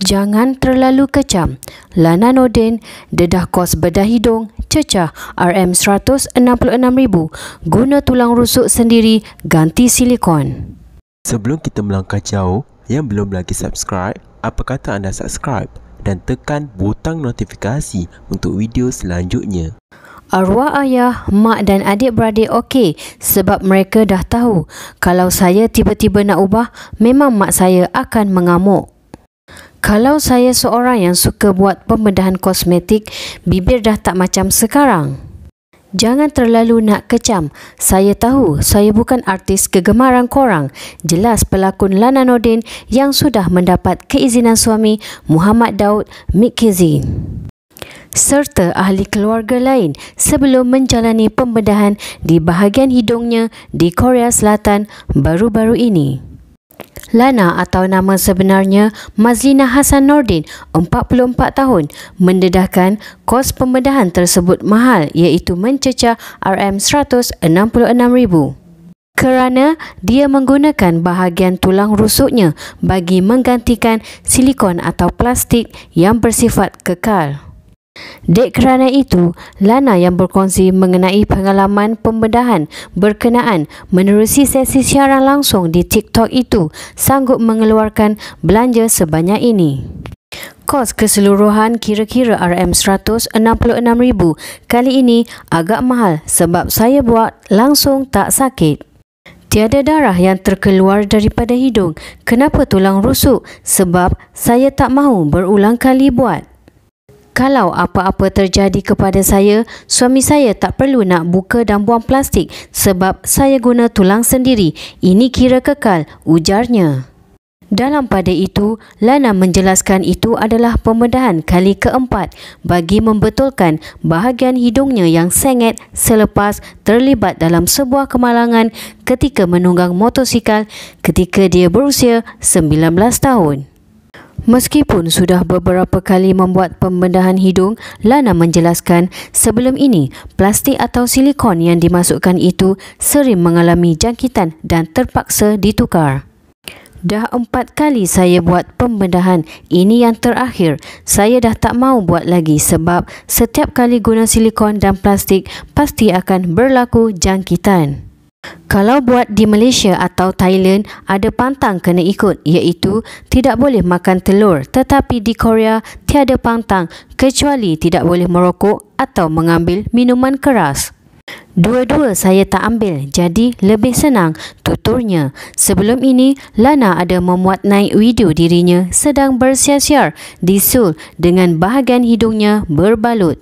Jangan terlalu kecam. Lana Nordin, dedah kos bedah hidung, cecah RM166,000. Guna tulang rusuk sendiri, ganti silikon. Sebelum kita melangkah jauh, yang belum lagi subscribe, apa kata anda subscribe dan tekan butang notifikasi untuk video selanjutnya. Arwah ayah, mak dan adik-beradik okey sebab mereka dah tahu kalau saya tiba-tiba nak ubah, memang mak saya akan mengamuk. Kalau saya seorang yang suka buat pembedahan kosmetik, bibir dah tak macam sekarang. Jangan terlalu nak kecam. Saya tahu saya bukan artis kegemaran korang. Jelas pelakon Lana Nordin yang sudah mendapat keizinan suami Muhammad Daud Mikizi serta ahli keluarga lain sebelum menjalani pembedahan di bahagian hidungnya di Korea Selatan baru-baru ini. Lana atau nama sebenarnya Mazlina Hasan Nordin, 44 tahun, mendedahkan kos pembedahan tersebut mahal iaitu mencecah RM166,000. Kerana dia menggunakan bahagian tulang rusuknya bagi menggantikan silikon atau plastik yang bersifat kekal. Dek kerana itu, Lana yang berkongsi mengenai pengalaman pembedahan berkenaan menerusi sesi siaran langsung di TikTok itu sanggup mengeluarkan belanja sebanyak ini. Kos keseluruhan kira-kira RM166,000 kali ini agak mahal sebab saya buat langsung tak sakit. Tiada darah yang terkeluar daripada hidung. Kenapa tulang rusuk? Sebab saya tak mahu berulang kali buat. Kalau apa-apa terjadi kepada saya, suami saya tak perlu nak buka dan buang plastik sebab saya guna tulang sendiri. Ini kira kekal, ujarnya. Dalam pada itu, Lana menjelaskan itu adalah pembedahan kali keempat bagi membetulkan bahagian hidungnya yang sengit selepas terlibat dalam sebuah kemalangan ketika menunggang motosikal ketika dia berusia 19 tahun. Meskipun sudah beberapa kali membuat pembedahan hidung, Lana menjelaskan sebelum ini plastik atau silikon yang dimasukkan itu sering mengalami jangkitan dan terpaksa ditukar. Dah empat kali saya buat pembedahan, ini yang terakhir. Saya dah tak mau buat lagi sebab setiap kali guna silikon dan plastik pasti akan berlaku jangkitan. Kalau buat di Malaysia atau Thailand, ada pantang kena ikut iaitu tidak boleh makan telur tetapi di Korea tiada pantang kecuali tidak boleh merokok atau mengambil minuman keras. Dua-dua saya tak ambil jadi lebih senang tuturnya. Sebelum ini, Lana ada memuat naik video dirinya sedang bersiar-siar di Seoul dengan bahagian hidungnya berbalut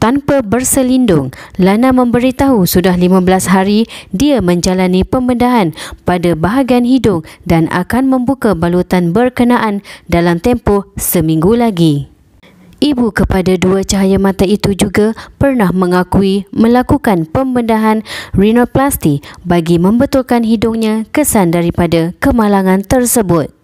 tanpa berselindung. Lana memberitahu sudah 15 hari dia menjalani pembedahan pada bahagian hidung dan akan membuka balutan berkenaan dalam tempoh seminggu lagi. Ibu kepada dua cahaya mata itu juga pernah mengakui melakukan pembedahan rhinoplasty bagi membetulkan hidungnya kesan daripada kemalangan tersebut.